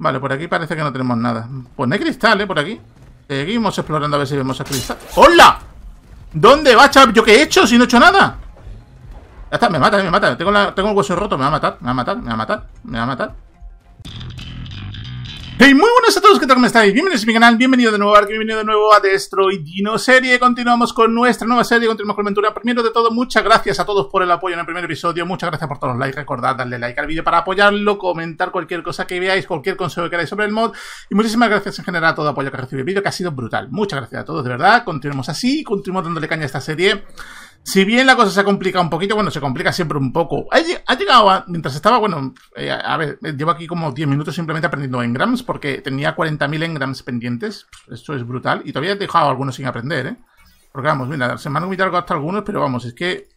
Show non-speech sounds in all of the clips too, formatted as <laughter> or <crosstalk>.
Vale, por aquí parece que no tenemos nada. Pues no hay cristal, ¿eh? Por aquí. Seguimos explorando a ver si vemos a cristal. ¡Hola! ¿Dónde va, chap? ¿Yo qué he hecho si no he hecho nada? Ya está, me mata, me mata. Tengo, la, tengo el hueso roto, me va a matar, me va a matar, me va a matar, me va a matar. Hey, muy buenas a todos, ¿qué tal? ¿Cómo estáis? Bienvenidos a mi canal, bienvenido de nuevo a bienvenido de nuevo a Destroy Dino Serie. Continuamos con nuestra nueva serie, continuamos con la aventura. Primero de todo, muchas gracias a todos por el apoyo en el primer episodio, muchas gracias por todos los likes. Recordad darle like al vídeo para apoyarlo, comentar cualquier cosa que veáis, cualquier consejo que queráis sobre el mod. Y muchísimas gracias en general a todo el apoyo que recibe el vídeo, que ha sido brutal. Muchas gracias a todos, de verdad. Continuemos así, continuamos dándole caña a esta serie si bien la cosa se ha complicado un poquito, bueno, se complica siempre un poco. Ha llegado, mientras estaba, bueno, eh, a ver, eh, llevo aquí como 10 minutos simplemente aprendiendo engrams porque tenía 40.000 engrams pendientes. Esto es brutal. Y todavía he dejado algunos sin aprender, ¿eh? Porque vamos, mira, se me han humillado hasta algunos, pero vamos, es que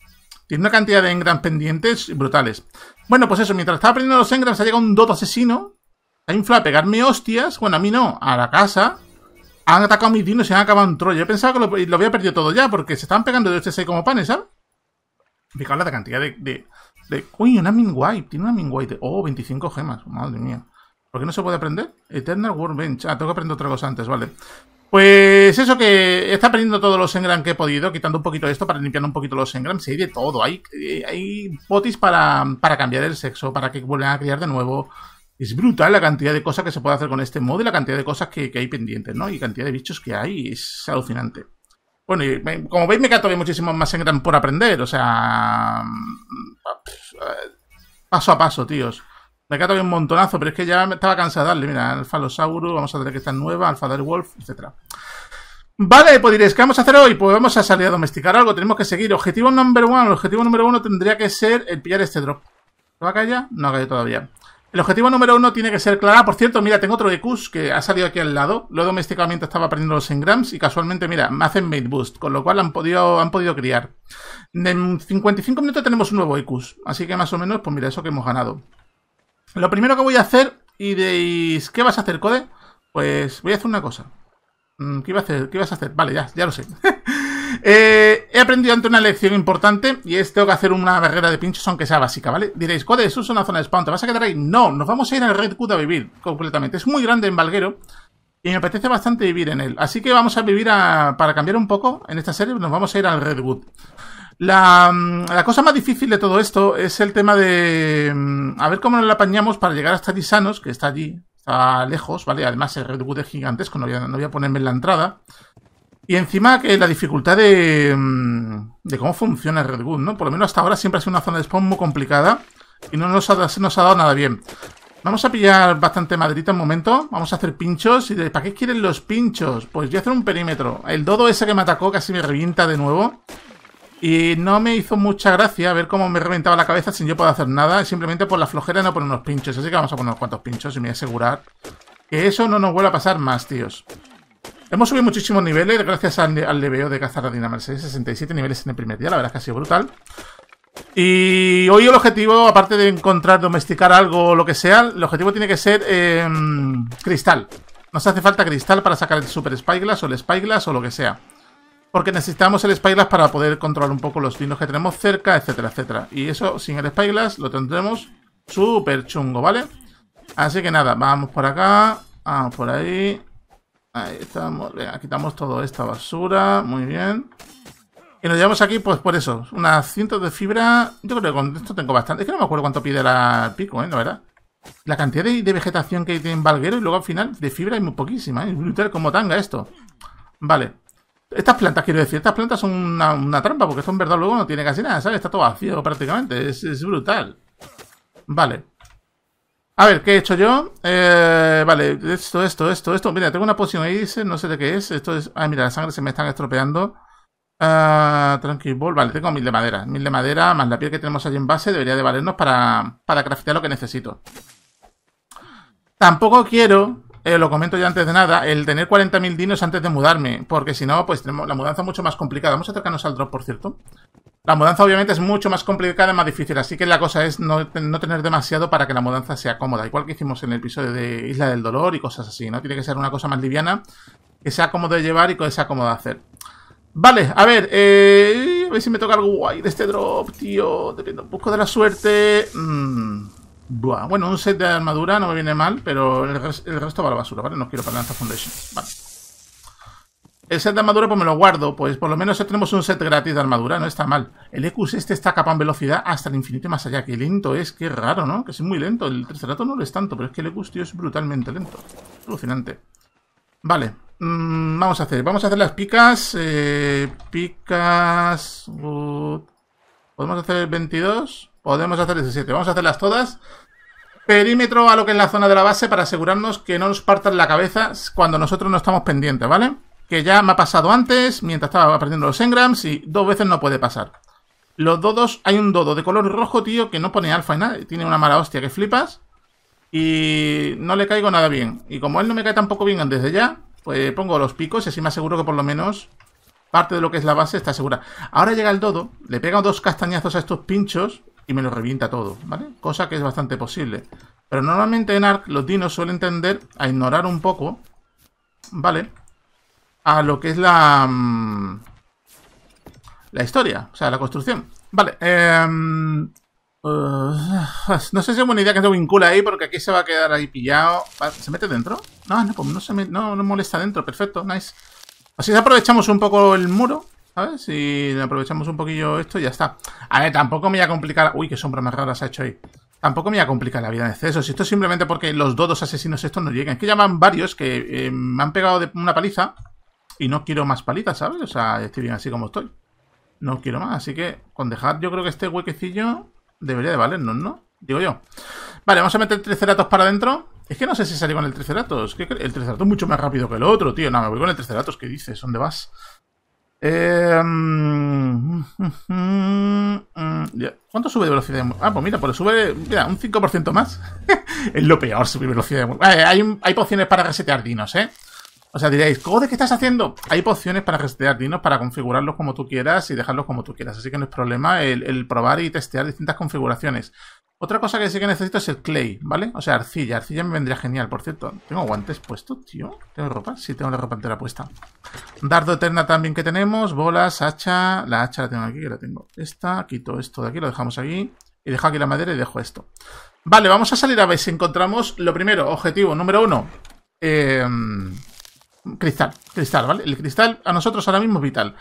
tiene una cantidad de engrams pendientes brutales. Bueno, pues eso, mientras estaba aprendiendo los engrams, ha llegado un dodo asesino. a inflado a pegarme hostias. Bueno, a mí no, a la casa han atacado mis dinos y se han acabado un troll. Yo pensaba que lo, había perdido todo ya, porque se estaban pegando de este como panes, ¿sabes? en la cantidad de. de, de... uy, una white, Tiene una min De... Oh, 25 gemas. Madre mía. ¿Por qué no se puede aprender? Eternal Bench. Ah, tengo que aprender otra cosa antes, vale. Pues eso que está aprendiendo todos los engram que he podido, quitando un poquito esto para limpiar un poquito los engram. Sí, hay de todo. Hay, eh, hay botis para, para cambiar el sexo, para que vuelvan a criar de nuevo es brutal la cantidad de cosas que se puede hacer con este mod y la cantidad de cosas que, hay pendientes, ¿no? Y cantidad de bichos que hay, es alucinante. Bueno, y como veis, me queda todavía muchísimo más en gran por aprender, o sea. Mm, paso a paso, tíos. Me queda todavía un montonazo, pero es que ya me estaba cansado de darle. Mira, Alfalosaurus, vamos a tener que estar nueva, Alfa Wolf, etcétera. Vale, pues diréis, ¿qué vamos a hacer hoy? Pues vamos a salir a domesticar algo, tenemos que seguir. Objetivo número uno, el objetivo número uno tendría que ser el pillar este drop. va a callar? No ha caído todavía. El objetivo número uno tiene que ser clara. Ah, por cierto, mira, tengo otro EQs que ha salido aquí al lado. Lo he domesticado mientras estaba aprendiendo en grams y casualmente, mira, me hacen mate boost, con lo cual han podido, han podido criar. En 55 minutos tenemos un nuevo EQs, así que más o menos, pues mira, eso que hemos ganado. Lo primero que voy a hacer, y deis, ¿qué vas a hacer, Code? Pues voy a hacer una cosa. Mm, ¿Qué, iba a hacer? ¿Qué ibas a hacer? Vale, ya, ya lo sé. <laughs> Eh, he aprendido ante una lección importante y es tengo que hacer una barrera de pinchos aunque sea básica, ¿vale? Diréis, ¿cuál eso es una zona de spawn, ¿te vas a quedar ahí? No, nos vamos a ir al Redwood a vivir completamente. Es muy grande en Valguero y me apetece bastante vivir en él. Así que vamos a vivir a, para cambiar un poco en esta serie, nos vamos a ir al Redwood. La, mm, la cosa más difícil de todo esto es el tema de mm, a ver cómo nos la apañamos para llegar hasta Tisanos que está allí, está lejos, ¿vale? Además el Redwood es gigantesco, no no voy a ponerme en la entrada. Y encima que la dificultad de, mm, de cómo funciona Red ¿no? Por lo menos hasta ahora siempre ha sido una zona de spawn muy complicada y no nos ha, nos ha dado nada bien. Vamos a pillar bastante maderita un momento. Vamos a hacer pinchos. ¿Y para qué quieren los pinchos? Pues voy a hacer un perímetro. El dodo ese que me atacó casi me revienta de nuevo. Y no me hizo mucha gracia ver cómo me reventaba la cabeza sin yo poder hacer nada. Simplemente por la flojera no poner unos pinchos. Así que vamos a poner unos cuantos pinchos y me voy a asegurar que eso no nos vuelva a pasar más, tíos. Hemos subido muchísimos niveles gracias al, leveo de cazar Dinamarca. 67 niveles en el primer día, la verdad es que ha sido brutal. Y hoy el objetivo, aparte de encontrar, domesticar algo o lo que sea, el objetivo tiene que ser em, cristal. Nos hace falta cristal para sacar el Super Spyglass o el Spyglass o lo que sea. Porque necesitamos el Spyglass para poder controlar un poco los vinos que tenemos cerca, etcétera, etcétera. Y eso sin el Spyglass lo tendremos súper chungo, ¿vale? Así que nada, vamos por acá, vamos por ahí. Ahí estamos. quitamos toda esta basura. Muy bien. Y nos llevamos aquí, pues por eso, unas cientos de fibra. Yo creo que con esto tengo bastante. Es que no me acuerdo cuánto pide la pico, ¿eh? La verdad. La cantidad de, vegetación que hay en Valguero y luego al final de fibra hay muy poquísima. ¿eh? Es brutal como tanga esto. Vale. Estas plantas, quiero decir, estas plantas son una, trampa porque esto en verdad luego no tiene casi nada, ¿sabes? Está todo vacío prácticamente. es brutal. Vale. A ver, ¿qué he hecho yo? Eh, vale, esto, esto, esto, esto. Mira, tengo una poción ahí, dice, no sé de qué es. Esto es. Ah, mira, la sangre se me están estropeando. Ah, Tranquil vale, tengo mil de madera. Mil de madera más la piel que tenemos allí en base debería de valernos para, para craftear lo que necesito. Tampoco quiero, eh, lo comento ya antes de nada, el tener 40.000 dinos antes de mudarme, porque si no, pues tenemos la mudanza mucho más complicada. Vamos a acercarnos al drop, por cierto. La mudanza obviamente es mucho más complicada y más difícil, así que la cosa es no, tener demasiado para que la mudanza sea cómoda, igual que hicimos en el episodio de Isla del Dolor y cosas así, ¿no? Tiene que ser una cosa más liviana, que sea cómodo de llevar y que sea cómodo de hacer. Vale, a ver, eh, a ver si me toca algo guay de este drop, tío, depende un poco de la suerte. Mm, bueno, un set de armadura no me viene mal, pero el, resto va a la basura, ¿vale? No quiero para esta Foundation, vale el set de armadura pues me lo guardo, pues por lo menos tenemos un set gratis de armadura, no está mal. El EQS este está capaz en velocidad hasta el infinito y más allá. Qué lento es, qué raro, ¿no? Que es muy lento. El tercer rato no lo es tanto, pero es que el EQS, tío, es brutalmente lento. Alucinante. Vale, mm, vamos a hacer. Vamos a hacer las picas. Eh, picas... Uh, ¿Podemos hacer 22? Podemos hacer 17. Vamos a hacerlas todas perímetro a lo que es la zona de la base para asegurarnos que no nos partan la cabeza cuando nosotros no estamos pendientes, ¿vale? que ya me ha pasado antes, mientras estaba aprendiendo los engrams, y dos veces no puede pasar. Los dodos, hay un dodo de color rojo, tío, que no pone alfa y nada, tiene una mala hostia que flipas, y no le caigo nada bien. Y como él no me cae tampoco bien desde ya, pues pongo los picos y así me aseguro que por lo menos parte de lo que es la base está segura. Ahora llega el dodo, le pega dos castañazos a estos pinchos y me lo revienta todo, ¿vale? Cosa que es bastante posible. Pero normalmente en ARC los dinos suelen tender a ignorar un poco, ¿vale? a lo que es la... Mm, la historia, o sea, la construcción. Vale, em, eh, no sé si es buena idea que se vincula ahí porque aquí se va a quedar ahí pillado. ¿Se mete dentro? No, no, pues no, se molesta dentro. Perfecto, nice. Así aprovechamos un poco el muro, ¿sabes? Si aprovechamos un poquillo esto y ya está. A ver, tampoco me voy a complicar... Uy, qué sombra más rara se ha hecho ahí. Tampoco me voy a complicar la vida en exceso. Si esto es simplemente porque los dodos asesinos estos no llegan. Es que ya van varios que eh, me han pegado de una paliza y no quiero más palitas, ¿sabes? O sea, estoy bien así como estoy. No quiero más, así que con dejar yo creo que este huequecillo debería de valernos, ¿no? Digo yo. Vale, vamos a meter Triceratops para adentro. Es que no sé si salí con el Triceratops que el Triceratops es mucho más rápido que el otro, tío. No, me voy con el Triceratops ¿Qué dices? ¿Dónde vas? Em, ¿Cuánto sube de velocidad? De... Ah, pues mira, pues sube mira, un 5% más. <laughs> es lo peor subir velocidad. De... hay, hay, pociones para resetear dinos, ¿eh? O sea, diréis, de qué estás haciendo? Hay pociones para resetear dinos, para configurarlos como tú quieras y dejarlos como tú quieras. Así que no es problema el, el, probar y testear distintas configuraciones. Otra cosa que sí que necesito es el clay, ¿vale? O sea, arcilla. Arcilla me vendría genial, por cierto. ¿Tengo guantes puestos, tío? ¿Tengo ropa? Sí, tengo la ropa entera puesta. Dardo eterna también que tenemos. Bolas, hacha. La hacha la tengo aquí, que la tengo. Esta, quito esto de aquí, lo dejamos aquí. Y dejo aquí la madera y dejo esto. Vale, vamos a salir a ver si encontramos lo primero. Objetivo número uno. Eh... Cristal, cristal, ¿vale? El cristal a nosotros ahora mismo es vital.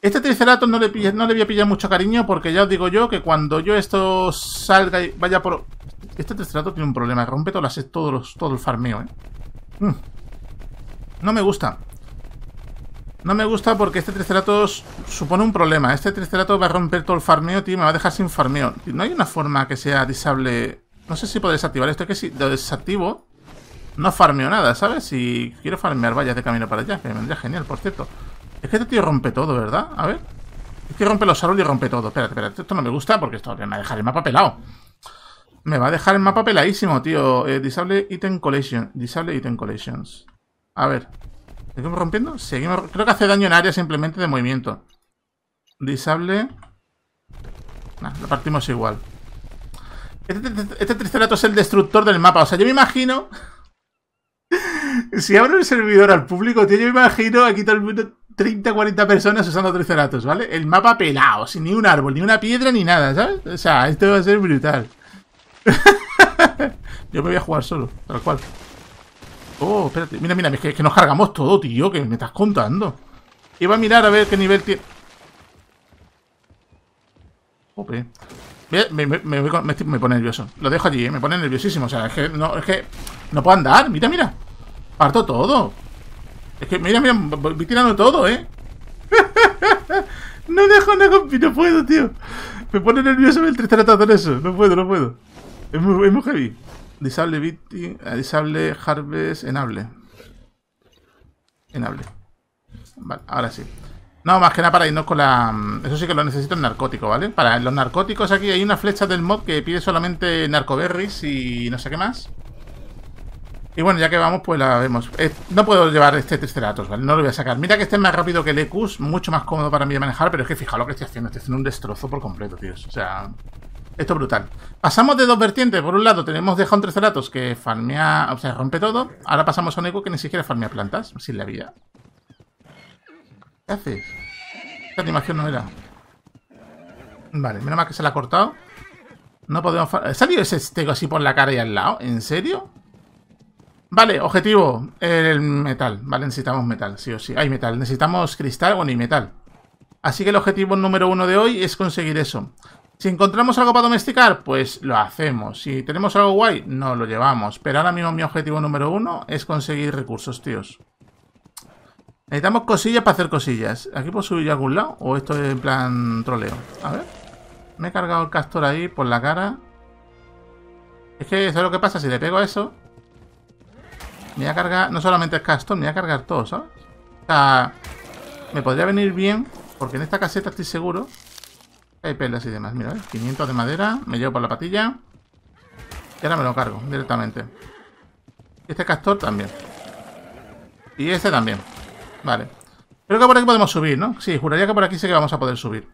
Este tricerato no le, no le voy a pillar mucho cariño porque ya os digo yo que cuando yo esto salga y vaya por... Este Triceratops tiene un problema, rompe todos todo el farmeo, ¿eh? Mm. No me gusta. No me gusta porque este tricerato supone un problema. Este Triceratops va a romper todo el farmeo, tío, me va a dejar sin farmeo. No hay una forma que sea disable... No sé si puedo desactivar esto, que si lo desactivo no farmeo nada, ¿sabes? Si quiero farmear vallas de camino para allá, que me vendría genial, por cierto. Es que este tío rompe todo, ¿verdad? A ver. Es que rompe los árboles y rompe todo. Espérate, espérate. Esto no me gusta porque esto me va a dejar el mapa pelado. Me va a dejar el mapa peladísimo, tío. Eh, disable item collection. Disable item collections. A ver. ¿Seguimos rompiendo? Seguimos... Creo que hace daño en área simplemente de movimiento. Disable... Nah, lo partimos igual. Este, este, este es el destructor del mapa. O sea, yo me imagino si abro el servidor al público, tío, yo imagino aquí todo el mundo 30, 40 personas usando Triceratops, ¿vale? El mapa pelado, sin ni un árbol, ni una piedra, ni nada, ¿sabes? O sea, esto va a ser brutal. <laughs> yo me voy a jugar solo, tal cual. Oh, espérate. Mira, mira, es que, nos cargamos todo, tío, que me estás contando. Iba a mirar a ver qué nivel tiene... Me, me, me, pone nervioso. Lo dejo allí, ¿eh? me pone nerviosísimo. O sea, es que no, es que no puedo andar. Mira, mira. Parto todo. Es que mira, mira, voy tirando todo, ¿eh? <laughs> no dejo nada, no puedo, tío. Me pone nervioso el tristeza en eso. No puedo, no puedo. Es muy, muy heavy. Disable eh, Disable Harvest, Enable. Enable. Vale, ahora sí. No, más que nada para irnos con la... Mm, eso sí que lo necesito en narcótico, ¿vale? Para los narcóticos aquí hay una flecha del mod que pide solamente narcoberries y no sé qué más. Y bueno, ya que vamos, pues la vemos. Eh, no puedo llevar este Triceratops, ¿vale? No lo voy a sacar. Mira que este es más rápido que el mucho más cómodo para mí de manejar, pero es que fijaos lo que estoy haciendo. Estoy haciendo un destrozo por completo, tíos. O sea, esto es brutal. Pasamos de dos vertientes. Por un lado tenemos deja un Triceratops que farmea, o sea, rompe todo. Ahora pasamos a un que ni siquiera farmea plantas, sin la vida. ¿Qué haces? Esta animación no era. Vale, menos mal que se la ha cortado. No podemos... salir ese stego así por la cara y al lado? ¿En serio? Vale, objetivo, el metal, ¿vale? Necesitamos metal, sí o sí. Hay metal, necesitamos cristal, o ni metal. Así que el objetivo número uno de hoy es conseguir eso. Si encontramos algo para domesticar, pues lo hacemos. Si tenemos algo guay, no lo llevamos. Pero ahora mismo mi objetivo número uno es conseguir recursos, tíos. Necesitamos cosillas para hacer cosillas. ¿Aquí puedo subir a algún lado? ¿O esto es en plan troleo? A ver. Me he cargado el castor ahí por la cara. Es que, ¿sabes lo que pasa? Si le pego a eso, me voy a cargar, no solamente el castor, me voy a cargar todo, ¿sabes? O sea, me podría venir bien, porque en esta caseta estoy seguro hay pelas y demás. Mira, 500 de madera, me llevo por la patilla. Y ahora me lo cargo directamente. Este castor también. Y este también. Vale. Creo que por aquí podemos subir, ¿no? Sí, juraría que por aquí sí que vamos a poder subir.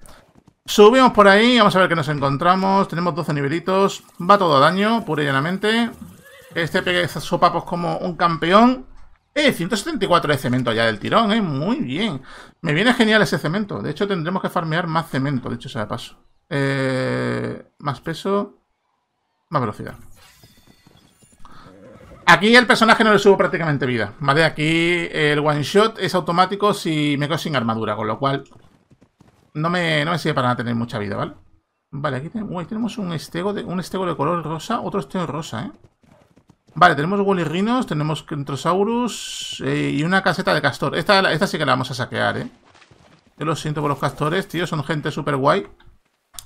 Subimos por ahí, vamos a ver qué nos encontramos. Tenemos 12 nivelitos. Va todo a daño, pura y llanamente. Este pega pues como un campeón. Eh, 174 de cemento ya del tirón, eh. Muy bien. Me viene genial ese cemento. De hecho, tendremos que farmear más cemento, de hecho, sea de paso. Eh, más peso. Más velocidad. Aquí el personaje no le subo prácticamente vida, ¿vale? Aquí el one shot es automático si me quedo sin armadura, con lo cual no me, no sirve para tener mucha vida, ¿vale? Vale, aquí tenemos, un estego de un estego de color rosa, otro estego rosa, ¿eh? Vale, tenemos rhinos tenemos Kentrosaurus eh, y una caseta de castor. Esta, esta sí que la vamos a saquear, ¿eh? Yo lo siento por los castores, tío. Son gente súper guay.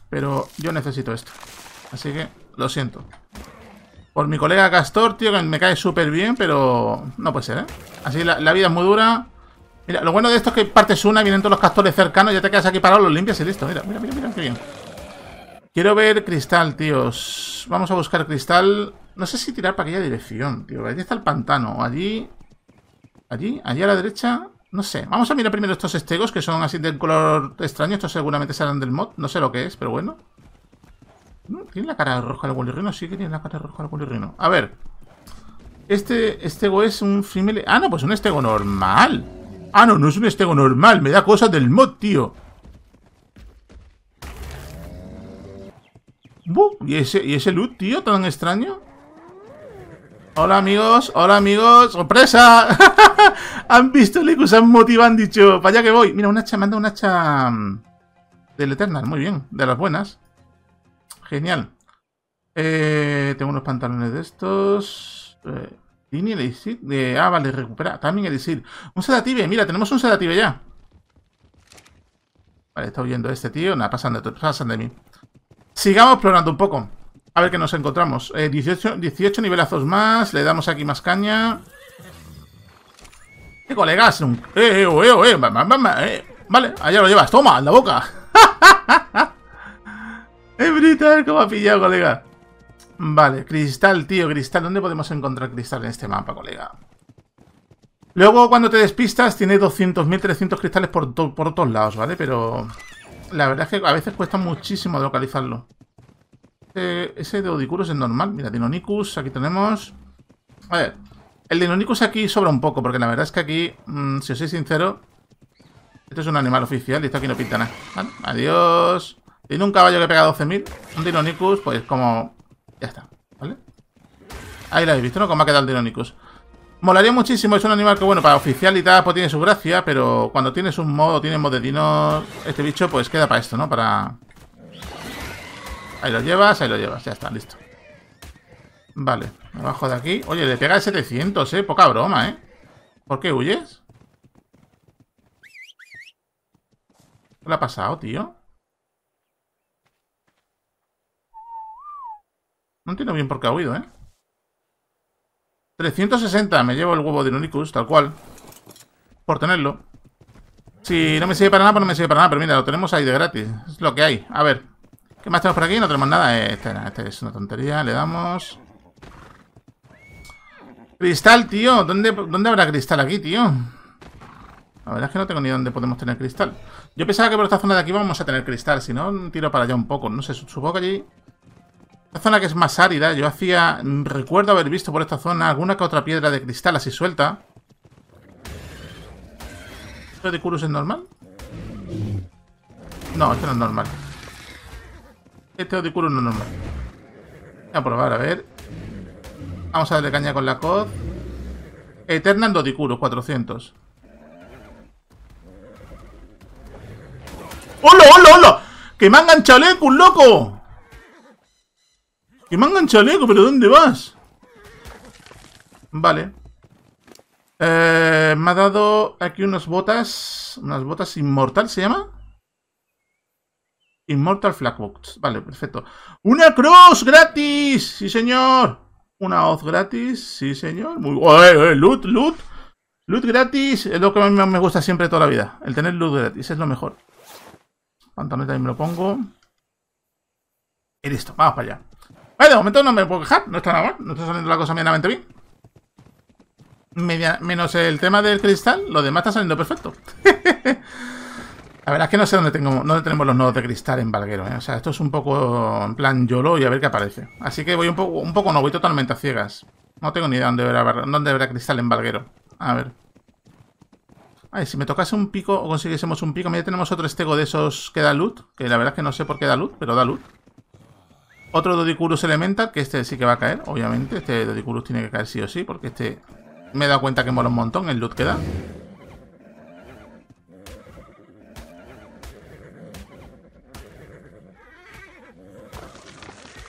Pero yo necesito esto. Así que lo siento. Por mi colega castor, tío, que me cae súper bien, pero no puede ser, ¿eh? Así la, la, vida es muy dura. Mira, lo bueno de esto es que partes una, vienen todos los castores cercanos, ya te quedas aquí parado, los limpias y listo. Mira, mira, mira, mira, qué bien. Quiero ver cristal, tíos. Vamos a buscar cristal. No sé si tirar para aquella dirección, tío. Allí está el pantano. Allí... Allí, allí a la derecha... No sé. Vamos a mirar primero estos estegos, que son así de color extraño. Estos seguramente serán del mod. No sé lo que es, pero bueno. Mm, ¿Tiene la cara roja el bolirrino? Sí que tiene la cara roja el bolirrino. A ver. Este estego es un female... Ah, no, pues un estego normal. Ah, no, no es un estego normal. Me da cosas del mod, tío. ¿Y ese, ¿Y ese loot, tío, tan extraño? Hola amigos, hola amigos, sorpresa. <laughs> han visto el se han motivado, han dicho, para que voy. Mira, un hacha, manda un hacha mm, del Eternal, muy bien, de las buenas. Genial. Eh, tengo unos pantalones de estos. Eh, el e eh, de ah, vale, recupera. También Elixir. Un sedative, mira, tenemos un sedative ya. Vale, está huyendo este tío. Nada, pasan de, pasan de mí. Sigamos explorando un poco. A ver qué nos encontramos. 18, eh, nivelazos más. Le damos aquí más caña. ¡Qué colegas! ¡Eh, eh, oh, eh, oh, eh, Vale, allá eh. lo llevas. ¡Toma, en la boca! <laughs> ¡Es brutal cómo ha pillado, colega! Vale, cristal, tío, cristal. ¿Dónde podemos encontrar cristal en este mapa, colega? Luego, cuando te despistas, tiene 200.300 cristales por, por todos lados, ¿vale? Pero la verdad es que a veces cuesta muchísimo localizarlo ese de Odicurus es normal. Mira, Dinonicus, aquí tenemos... A ver, el Dinonicus aquí sobra un poco, porque la verdad es que aquí, mm, si os soy sincero, esto es un animal oficial y esto aquí no pinta nada. ¿Vale? Adiós. Tiene un caballo que pega 12.000. Un Dinonicus, pues como... Ya está, ¿vale? Ahí lo habéis visto, ¿no? Cómo ha quedado el Dinonicus. Molaría muchísimo, es un animal que, bueno, para oficial y tal, pues tiene su gracia, pero cuando tienes un modo, tienes modo de Dinos, este bicho, pues queda para esto, ¿no? Para, Ahí lo llevas, ahí lo llevas. Ya está, listo. Vale, abajo de aquí. Oye, le pega el 700, eh. Poca broma, eh. ¿Por qué huyes? ¿Qué le ha pasado, tío? No entiendo bien por qué ha huido, ¿eh? 360, me llevo el huevo de Unicus, tal cual. Por tenerlo. Si no me sirve para nada, pues no me sirve para nada. Pero mira, lo tenemos ahí de gratis. Es lo que hay. A ver. ¿Qué más tenemos por aquí? No tenemos nada. Eh, este, este, es una tontería. Le damos... Cristal, tío. ¿Dónde, ¿Dónde habrá cristal aquí, tío? La verdad es que no tengo ni dónde podemos tener cristal. Yo pensaba que por esta zona de aquí vamos a tener cristal. Si no, tiro para allá un poco. No sé, supongo que allí... Esta zona que es más árida. Yo hacía... Mm, recuerdo haber visto por esta zona alguna que otra piedra de cristal así suelta. ¿Esto de curus es normal? No, esto no es normal. Este odicuro no normal. Voy a probar, a ver. Vamos a darle caña con la COD. Eternal Dodicuro, 400. ¡Hola, hola, hola! ¡Que me han chaleco, un loco! ¡Que me han chaleco! ¿Pero dónde vas? Vale. Eh, me ha dado aquí unas botas. Unas botas inmortal, ¿se llama? Immortal Flagbox. Vale, perfecto. ¡Una cruz gratis! ¡Sí, señor! Una hoz gratis, sí, señor. Muy... ¡Eh, eh! loot, loot! Loot gratis es lo que a mí me gusta siempre toda la vida. El tener loot gratis es lo mejor. meta ahí me lo pongo. Y listo, vamos para allá. Vale, de momento no me puedo quejar. No está nada mal. No está saliendo la cosa medianamente bien. menos el tema del cristal, lo demás está saliendo perfecto. <laughs> La verdad es que no sé dónde, tenemos los nodos de cristal en Valguero, ¿eh? O sea, esto es un poco en plan YOLO y a ver qué aparece. Así que voy un poco, un no, voy totalmente a ciegas. No tengo ni idea dónde habrá, dónde habrá cristal en Valguero. A ver. ver, si me tocase un pico o consiguiésemos un pico, ya tenemos otro estego de esos que da loot, que la verdad es que no sé por qué da loot, pero da loot. Otro Dodicurus Elemental, que este sí que va a caer, obviamente. Este Dodicurus tiene que caer sí o sí, porque este me da cuenta que mola un montón el loot que da.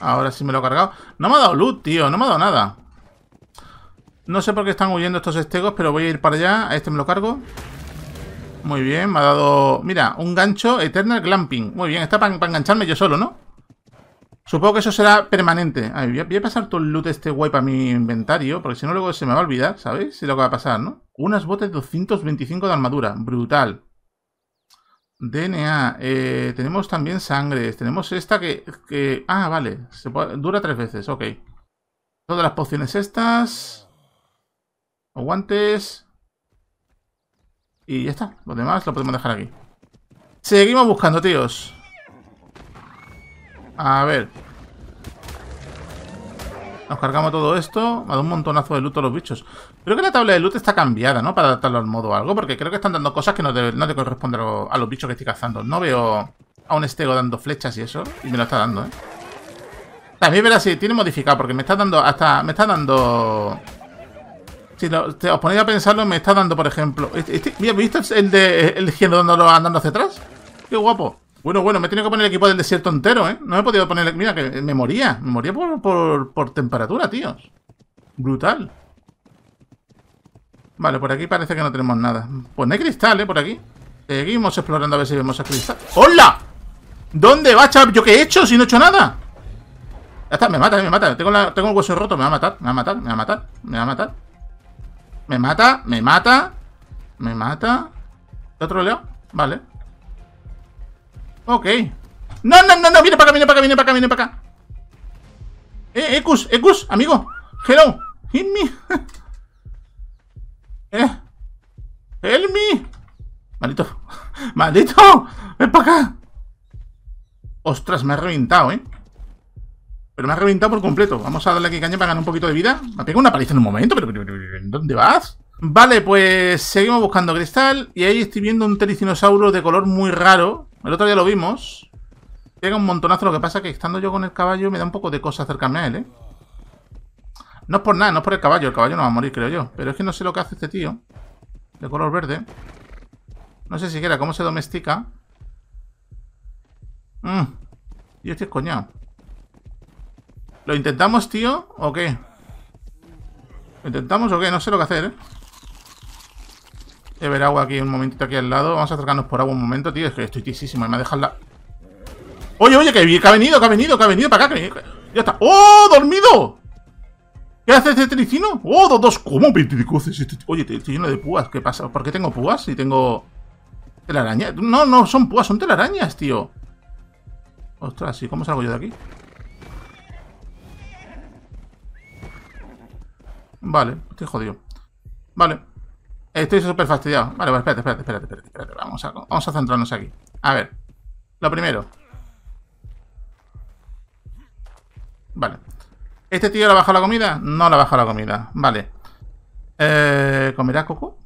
Ahora sí me lo he cargado. No me ha dado loot, tío. No me ha dado nada. No sé por qué están huyendo estos estegos, pero voy a ir para allá. A este me lo cargo. Muy bien, me ha dado... Mira, un gancho Eternal Glamping. Muy bien, está para engancharme yo solo, ¿no? Supongo que eso será permanente. A voy, a, pasar todo el loot este guay para mi inventario, porque si no luego se me va a olvidar, ¿sabéis? Si es lo que va a pasar, ¿no? Unas botas 225 de armadura. Brutal. DNA. Eh, tenemos también sangre. Tenemos esta que... ah, vale. dura tres veces, ok. Todas las pociones estas. Aguantes. Y ya está. Lo demás lo podemos dejar aquí. Seguimos buscando, tíos. A ver. Nos cargamos todo esto. Me dado un montonazo de luto a los bichos. Creo que la tabla de loot está cambiada, ¿no? Para adaptarlo al modo o algo, porque creo que están dando cosas que no te, no corresponden a los bichos que estoy cazando. No veo a un estego dando flechas y eso, y me lo está dando, ¿eh? También verás si tiene modificado, porque me está dando hasta... Me está dando... Si os ponéis a pensarlo, me está dando, por ejemplo... ¿Habéis este, este, ¿viste el de el lo andando hacia atrás? ¡Qué guapo! Bueno, bueno, me he tenido que poner el equipo del desierto entero, ¿eh? No he podido poner... Mira, que me moría. Me moría por, por, por temperatura, tíos. Brutal. Vale, por aquí parece que no tenemos nada. Pues no hay cristal, ¿eh? Por aquí. Seguimos explorando a ver si vemos a cristal. ¡Hola! ¿Dónde va, chap? ¿Yo qué he hecho si no he hecho nada? Ya está, me mata, me mata. Tengo, tengo el hueso roto, me va a matar, me va a matar, me va a matar, me va a matar. Me mata, me mata, me mata. ¿Te otro Vale. Ok. No, no, no, no, viene para acá, viene para acá, viene para acá, viene para acá. Eh, Ecus, Ecus, amigo. Hello. Hit me. <laughs> ¿Eh? ¡Elmi! ¡Maldito! <laughs> ¡Maldito! ¡Ven para acá! ¡Ostras! Me ha reventado, ¿eh? Pero me ha reventado por completo. Vamos a darle aquí caña para ganar un poquito de vida. Me pega una paliza en un momento, pero, ¿dónde vas? Vale, pues seguimos buscando cristal. Y ahí estoy viendo un telicinosaurio de color muy raro. El otro día lo vimos. Llega un montonazo. Lo que pasa es que estando yo con el caballo me da un poco de cosa acercarme a él, ¿eh? No es por nada, no es por el caballo. El caballo no va a morir, creo yo. Pero es que no sé lo que hace este tío. De color verde. No sé siquiera cómo se domestica. Dios, mm. Yo estoy coñado. ¿Lo intentamos, tío? ¿O qué? ¿Lo intentamos o qué? No sé lo que hacer, ¿eh? a ver agua aquí un momentito aquí al lado. Vamos a acercarnos por agua un momento, tío. Es que estoy tisísimo y me ha dejado la... Oye, oye, que, ha venido, que ha venido, que ha venido para acá. Que... Ya está. ¡Oh! ¡Dormido! ¿Qué hace este tricino? ¡Oh, dos, dos! ¿Cómo este Oye, lleno de púas, ¿qué pasa? ¿Por qué tengo púas y tengo telarañas? No, no, son púas, son telarañas, tío. Ostras, ¿y cómo salgo yo de aquí? Vale, estoy jodido. Vale. Estoy súper fastidiado. Vale, vale, espérate, espérate, espérate, espérate, Vamos, a, vamos a centrarnos aquí. A ver. Lo primero. Vale. ¿Este tío le ha bajado la comida? No le ha bajado la comida. Vale. Eh, ¿Comerá Coco?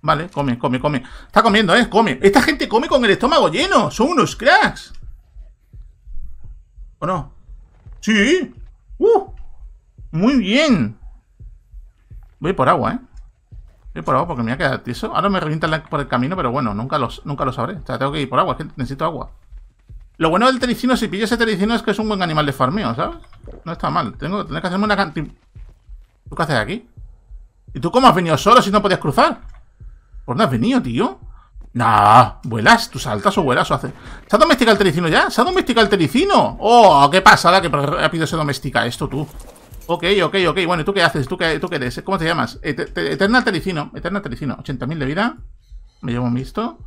Vale, come, come, come. Está comiendo, ¿eh? Come. Esta gente come con el estómago lleno. Son unos cracks. ¿O no? Sí. Uh, muy bien. Voy por agua, ¿eh? Voy por agua porque me voy a quedar Ahora me revientan por el camino, pero bueno, nunca, los, nunca lo sabré. O sea, tengo que ir por agua, es necesito agua. Lo bueno del tericino, si pillo ese tericino, es que es un buen animal de farmeo, ¿sabes? No está mal. Tengo, que hacerme una cantidad. ¿Tú qué haces aquí? ¿Y tú cómo has venido solo si no podías cruzar? ¿Por dónde has venido, tío? Nah, vuelas, tú saltas o vuelas o haces. ¿Se ha domesticado el tericino ya? ¿Se ha domesticado el tericino? Oh, qué pasada, que rápido se domestica esto, tú. Ok, ok, ok. Bueno, ¿y tú qué haces? ¿Tú qué, tú qué eres? ¿Cómo te llamas? Eternal Tericino. Eternal Tericino. 80.000 de vida. Me llevo un visto.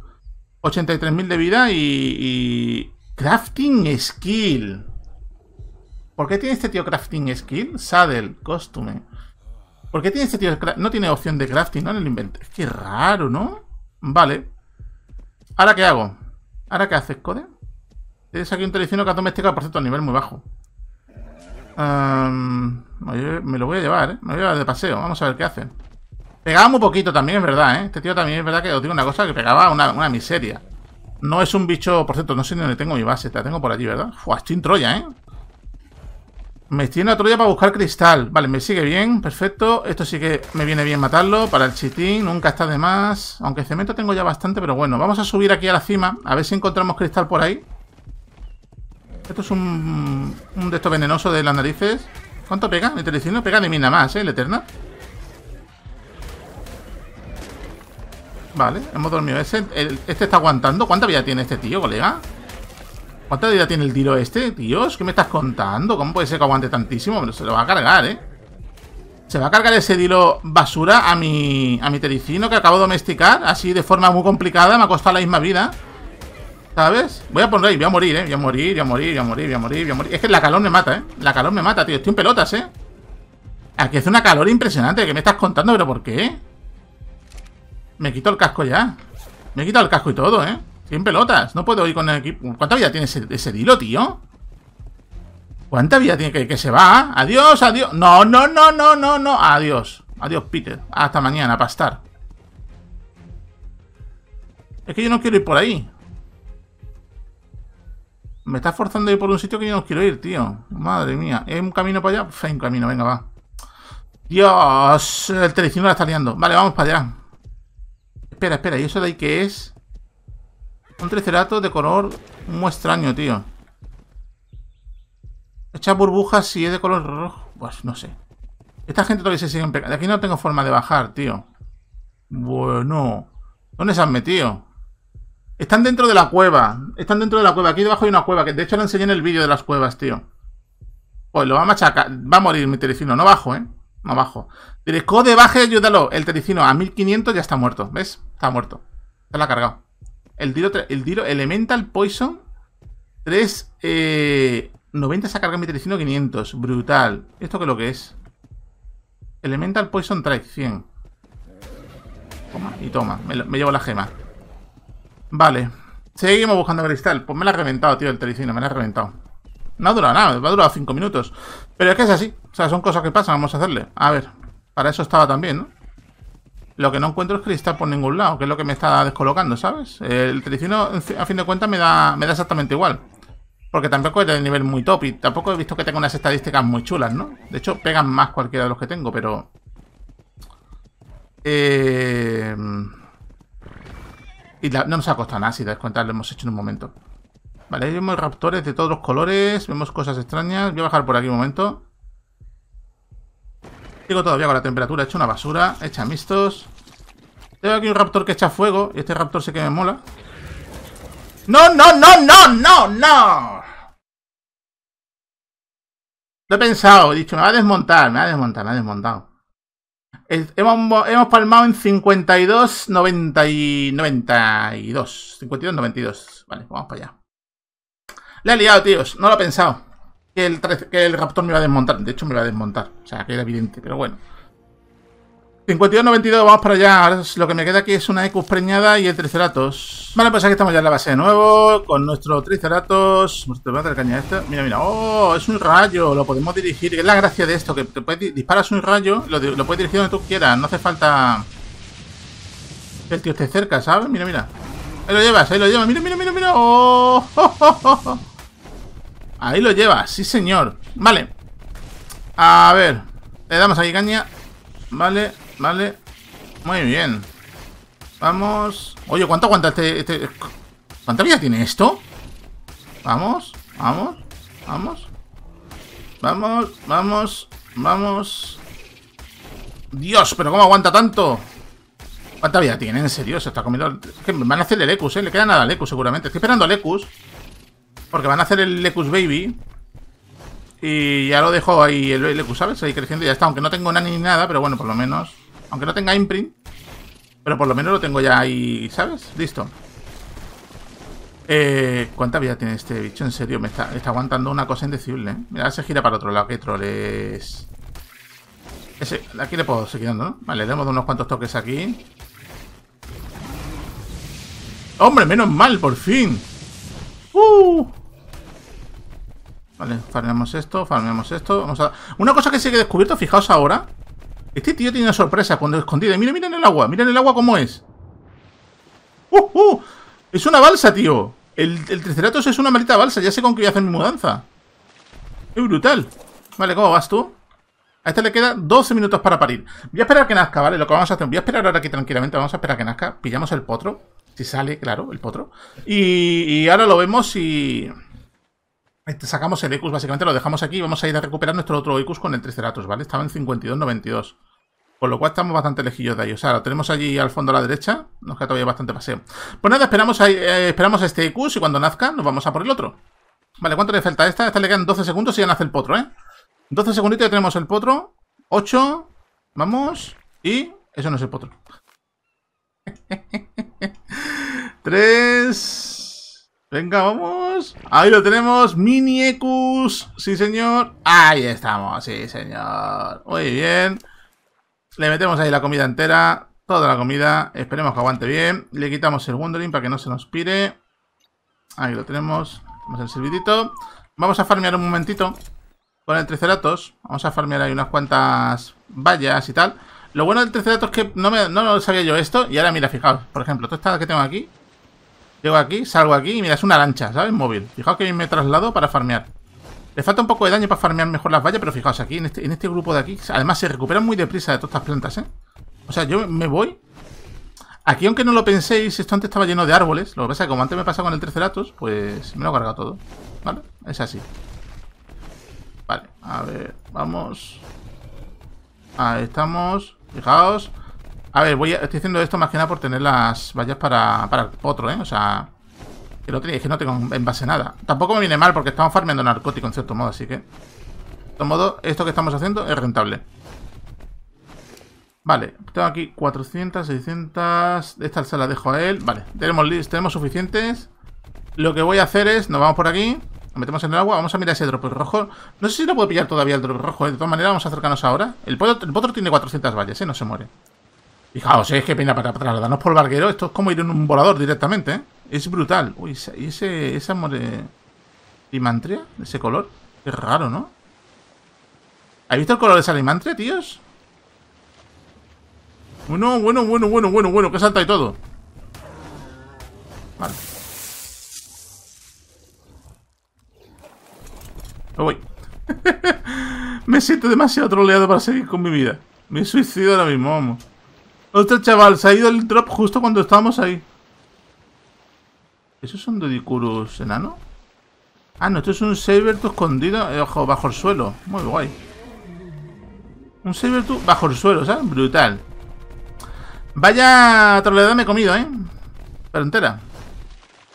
83.000 de vida y... Crafting Skill. ¿Por qué tiene este tío Crafting Skill? Saddle, Costume. ¿Por qué tiene este tío? No tiene opción de crafting, ¿no? En el inventario. que raro, ¿no? Vale. ¿Ahora qué hago? ¿Ahora qué haces, Code? Tienes aquí un telecino que por cierto, a nivel muy bajo. me lo voy a llevar, ¿eh? Me lo voy a llevar de paseo. Vamos a ver qué hace. Pegaba muy poquito también, es verdad, ¿eh? Este tío también es verdad que os digo una cosa, que pegaba una miseria. No es un bicho... Por cierto, no sé dónde tengo mi base. La tengo por allí, ¿verdad? Fua, estoy en Troya, ¿eh? Me estoy en Troya para buscar cristal. Vale, me sigue bien. Perfecto. Esto sí que me viene bien matarlo. Para el chitín nunca está de más. Aunque cemento tengo ya bastante, pero bueno. Vamos a subir aquí a la cima. A ver si encontramos cristal por ahí. Esto es un... Un de estos venenosos de las narices. ¿Cuánto pega? diciendo pega de mina más, ¿eh? El Eterna. Vale, hemos dormido ese. este está aguantando. ¿Cuánta vida tiene este tío, colega? ¿Cuánta vida tiene el tiro este? Dios, ¿qué me estás contando? ¿Cómo puede ser que aguante tantísimo? Pero se lo va a cargar, ¿eh? Se va a cargar ese dilo basura a mi, a mi tericino que acabo de domesticar. Así de forma muy complicada. Me ha costado la misma vida. ¿Sabes? Voy a poner ahí. Voy a morir, ¿eh? Voy a morir, voy a morir, voy a morir, voy a morir, voy a morir. Es que la calor me mata, ¿eh? La calor me mata, tío. Estoy en pelotas, ¿eh? Aquí hace una calor impresionante. ¿Qué me estás contando? ¿Pero por qué? Me quito el casco ya. Me he quitado el casco y todo, ¿eh? 100 pelotas. No puedo ir con el equipo. ¿Cuánta vida tiene ese, dilo, tío? ¿Cuánta vida tiene que, que se va? Adiós, adiós. No, no, no, no, no, no. Adiós. Adiós, Peter. Hasta mañana, pastar. Es que yo no quiero ir por ahí. Me está forzando a ir por un sitio que yo no quiero ir, tío. Madre mía. Es un camino para allá? Hay un camino, venga, va. Dios, el telecino la está liando. Vale, vamos para allá. Espera, espera, ¿y eso de ahí qué es? Un tricerato de color muy extraño, tío. Echa burbujas si es de color rojo. Pues no sé. Esta gente todavía se sigue pecando. Aquí no tengo forma de bajar, tío. Bueno. ¿Dónde se han metido? Están dentro de la cueva. Están dentro de la cueva. Aquí debajo hay una cueva, que de hecho la enseñé en el vídeo de las cuevas, tío. Pues lo va a machacar. Va a morir mi tericino. No bajo, ¿eh? No bajo. Diré, de baje, ayúdalo. El tericino a 1500 ya está muerto. ¿Ves? Está muerto. Se la ha cargado. El tiro, el tiro Elemental Poison 3. 90 se ha cargado mi 500. Brutal. ¿Esto qué es lo que es? Elemental Poison 3 100. Toma, y toma. Me, llevo la gema. Vale. Seguimos buscando cristal. Pues me la ha reventado, tío, el telecino. Me la ha reventado. No ha durado nada. Me ha durado 5 minutos. Pero es que es así. O sea, son cosas que pasan. Vamos a hacerle. A ver. Para eso estaba también, ¿no? Lo que no encuentro es cristal por ningún lado, que es lo que me está descolocando, ¿sabes? El tricino, a fin de cuentas, me da, me da exactamente igual. Porque tampoco era de nivel muy top y tampoco he visto que tenga unas estadísticas muy chulas, ¿no? De hecho, pegan más cualquiera de los que tengo, pero... Eh... Y no nos ha costado nada, si te lo hemos hecho en un momento. Vale, ahí vemos raptores de todos los colores, vemos cosas extrañas. Voy a bajar por aquí un momento. digo todavía con la temperatura He hecho una basura, hecha mistos tengo aquí un raptor que echa fuego. Y este raptor se que me mola. ¡No, no, no, no, no, no! Lo he pensado, he dicho, me va a desmontar, me va a desmontar, me ha desmontado. Hemos, hemos palmado en 52, 90 y 92. 52, 92. Vale, vamos para allá. Le he liado, tíos. No lo he pensado. Que el, que el raptor me va a desmontar. De hecho, me va a desmontar. O sea, que era evidente, pero bueno. 52-92, vamos para allá. lo que me queda aquí es una Ecus preñada y el Triceratos. Vale, pues aquí estamos ya en la base de nuevo con nuestro Triceratos. Te voy a caña esta. Mira, mira. ¡Oh! Es un rayo. Lo podemos dirigir. Es la gracia de esto, que, te disparas un rayo, lo, lo, puedes dirigir donde tú quieras. No hace falta que el tío esté cerca, ¿sabes? Mira, mira. Ahí lo llevas, ahí lo llevas. Mira, mira, mira, mira. Oh, <laughs> oh, oh, ahí lo llevas, sí señor. Vale. A ver. Le damos ahí caña. Vale. Vale. Muy bien. Vamos. Oye, ¿cuánto aguanta este, este, ¿Cuánta vida tiene esto? Vamos, vamos, vamos. Vamos, vamos, vamos. Dios, pero ¿cómo aguanta tanto? ¿Cuánta vida tiene? En serio, se está comiendo... Es que van a hacer el Ecus, ¿eh? Le queda nada a Ecus seguramente. Estoy esperando al Ecus. Porque van a hacer el Ecus Baby. Y ya lo dejo ahí el Ecus, ¿sabes? Ahí creciendo y ya está. Aunque no tengo nada ni nada, pero bueno, por lo menos... Aunque no tenga imprint. Pero por lo menos lo tengo ya ahí, ¿sabes? Listo. Eh, ¿Cuánta vida tiene este bicho? En serio, me está, aguantando una cosa indecible. ¿eh? Mira, se gira para otro lado. Qué troll aquí le puedo seguir dando, ¿no? Vale, le damos unos cuantos toques aquí. ¡Hombre, menos mal, por fin! ¡Uh! Vale, farmeamos esto, farmeamos esto. Vamos a... Una cosa que sí que he descubierto, fijaos ahora, este tío tiene una sorpresa cuando escondida. mira en el agua. mira en el agua cómo es. ¡Uh, uh! Es una balsa, tío. El, el Triceratops es una maldita balsa. Ya sé con qué voy a hacer mi mudanza. Es brutal! Vale, ¿cómo vas tú? A este le quedan 12 minutos para parir. Voy a esperar que nazca, ¿vale? Lo que vamos a hacer. Voy a esperar ahora aquí tranquilamente. Vamos a esperar que nazca. Pillamos el potro. Si sale, claro, el potro. Y, y ahora lo vemos y... Sacamos el Ecus, básicamente lo dejamos aquí y vamos a ir a recuperar nuestro otro Ecus con el Triceratops, ¿vale? Estaba en 52,92. con lo cual estamos bastante lejillos de ahí. O sea, lo tenemos allí al fondo a la derecha. Nos queda todavía bastante paseo. Pues nada, esperamos a, eh, esperamos este Ecus y cuando nazca nos vamos a por el otro. Vale, ¿cuánto le falta a esta? esta le quedan 12 segundos y ya nace el potro, ¿eh? 12 segunditos y tenemos el potro. 8. Vamos. Y eso no es el potro. 3. <laughs> Venga, vamos. Ahí lo tenemos. Mini Ecus. Sí, señor. Ahí estamos. Sí, señor. Muy bien. Le metemos ahí la comida entera. Toda la comida. Esperemos que aguante bien. Le quitamos el Wondering para que no se nos pire. Ahí lo tenemos. Tenemos el servidito. Vamos a farmear un momentito con el Triceratops. Vamos a farmear ahí unas cuantas vallas y tal. Lo bueno del Triceratops es que no, no lo sabía yo esto. Y ahora mira, fijaos. Por ejemplo, toda esta que tengo aquí Llego aquí, salgo aquí y mira, es una lancha, ¿sabes? Móvil. Fijaos que me traslado para farmear. Le falta un poco de daño para farmear mejor las vallas, pero fijaos, aquí este, en este, grupo de aquí, además se recuperan muy deprisa de todas estas plantas, ¿eh? O sea, yo me voy. Aquí, aunque no lo penséis, esto antes estaba lleno de árboles. Lo que pasa es que como antes me pasa con el Terceratus, pues me lo carga todo. ¿Vale? Es así. Vale, a ver, vamos. Ahí estamos. Fijaos. A ver, estoy haciendo esto más que nada por tener las vallas para, para el potro, ¿eh? O sea, que tenía es que no tengo en base nada. Tampoco me viene mal porque estamos farmeando narcótico en cierto modo, así que... De todo modo, esto que estamos haciendo es rentable. Vale, tengo aquí 400, 600... Esta se la dejo a él. Vale, tenemos, tenemos suficientes. Lo que voy a hacer es... Nos vamos por aquí. Nos metemos en el agua. Vamos a mirar ese drop rojo. No sé si lo puedo pillar todavía el drop rojo. ¿eh? De todas maneras, vamos a acercarnos ahora. El otro el potro tiene 400 vallas, ¿eh? No se muere. Fijaos, es que pena para trasladarnos por barguero, Esto es como ir en un volador directamente, ¿eh? Es brutal. Uy, ¿y ese, esa more... de ¿Ese color? Es raro, ¿no? ¿Has visto el color de esa limantria, tíos? Bueno, bueno, bueno, bueno, bueno, bueno, que salta y todo. Vale. Me voy. <laughs> Me siento demasiado troleado para seguir con mi vida. Me suicido ahora mismo, vamos. Ostras, chaval, se ha ido el drop justo cuando estábamos ahí. ¿Esos son Dodicurus enano? Ah, no, esto es un 2 escondido eh, ojo, bajo el suelo. Muy guay. Un 2 bajo el suelo, ¿sabes? Brutal. Vaya troleada me he comido, ¿eh? Pero entera.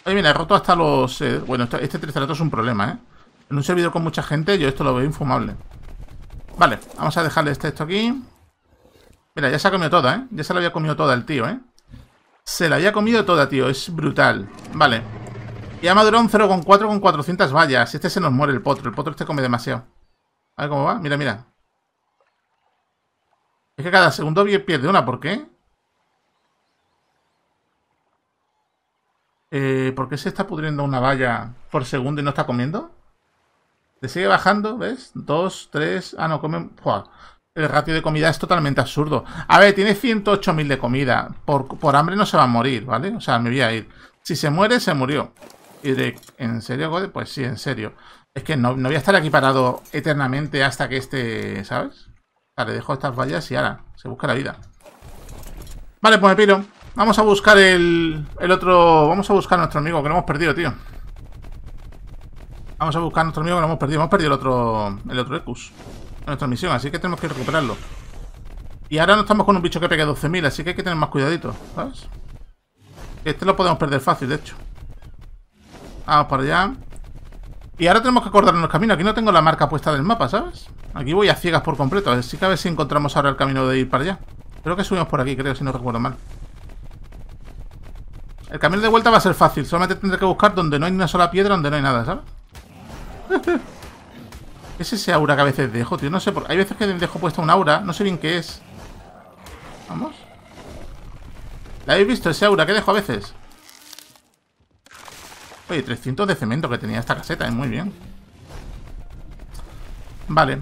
Ahí mira, he roto hasta los... Eh, bueno, este, este es un problema, ¿eh? En un servidor con mucha gente yo esto lo veo infumable. Vale, vamos a dejarle este esto aquí. Mira, ya se ha comido toda, ¿eh? Ya se la había comido toda el tío, ¿eh? Se la había comido toda, tío. Es brutal. Vale. Y a Madurón un 0,4 con 400 vallas. Este se nos muere el potro. El potro este come demasiado. A ver cómo va. Mira, mira. Es que cada segundo pierde una. ¿Por qué? Eh, ¿Por qué se está pudriendo una valla por segundo y no está comiendo? Le sigue bajando, ¿ves? Dos, tres... Ah, no, come... Joder el ratio de comida es totalmente absurdo. A ver, tiene 108.000 de comida. Por, por, hambre no se va a morir, ¿vale? O sea, me voy a ir. Si se muere, se murió. Y de, ¿en serio, Gode? Pues sí, en serio. Es que no, voy a estar aquí parado eternamente hasta que este, ¿sabes? Vale, dejo estas vallas y ahora se busca la vida. Vale, pues me piro. Vamos a buscar el, el otro... Vamos a buscar a nuestro amigo que lo hemos perdido, tío. Vamos a buscar a nuestro amigo que lo hemos perdido. Hemos perdido el otro, el otro Ecus nuestra misión, así que tenemos que recuperarlo. Y ahora no estamos con un bicho que pegue 12.000, así que hay que tener más cuidadito, ¿sabes? Este lo podemos perder fácil, de hecho. Vamos para allá. Y ahora tenemos que acordarnos el camino. Aquí no tengo la marca puesta del mapa, ¿sabes? Aquí voy a ciegas por completo. Así que a ver si encontramos ahora el camino de ir para allá. Creo que subimos por aquí, creo, si no recuerdo mal. El camino de vuelta va a ser fácil. Solamente tendré que buscar donde no hay una sola piedra, donde no hay nada, ¿sabes? <laughs> es ese aura que a veces dejo, tío? No sé, por... hay veces que dejo puesto un aura, no sé bien qué es. Vamos. ¿La habéis visto ese aura que dejo a veces? Oye, 300 de cemento que tenía esta caseta, es eh, muy bien. Vale.